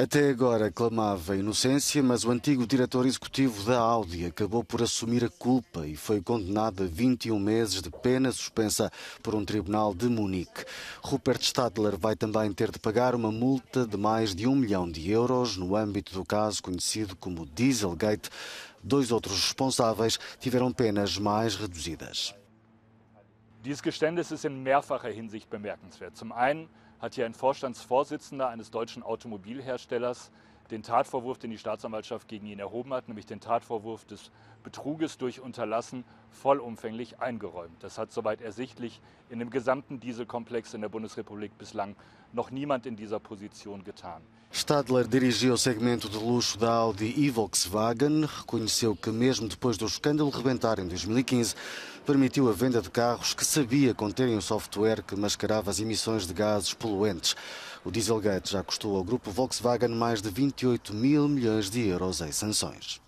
Até agora clamava inocência, mas o antigo diretor executivo da Audi acabou por assumir a culpa e foi condenado a 21 meses de pena suspensa por um tribunal de Munique. Rupert Stadler vai também ter de pagar uma multa de mais de um milhão de euros no âmbito do caso conhecido como Dieselgate. Dois outros responsáveis tiveram penas mais reduzidas. Dieses Geständnis ist in mehrfacher Hinsicht bemerkenswert. Zum einen hat hier ein Vorstandsvorsitzender eines deutschen Automobilherstellers den Tatvorwurf, den die Staatsanwaltschaft gegen ihn erhoben hat, nämlich den Tatvorwurf des Betruges durch Unterlassen vollumfänglich eingeräumt. Das hat soweit ersichtlich in dem gesamten Dieselkomplex in der Bundesrepublik bislang noch niemand in dieser Position getan. Stadler dirigiu o segmento de luxo da Audi e Volkswagen. Reconheceu que, mesmo depois do escândalo rebentar em 2015, e permitiu a venda de carros que sabia conterem o software que mascarava as emissões de gases poluentes. O Dieselgate já custou ao grupo Volkswagen mais de 28 e mil milhões de euros em sanções.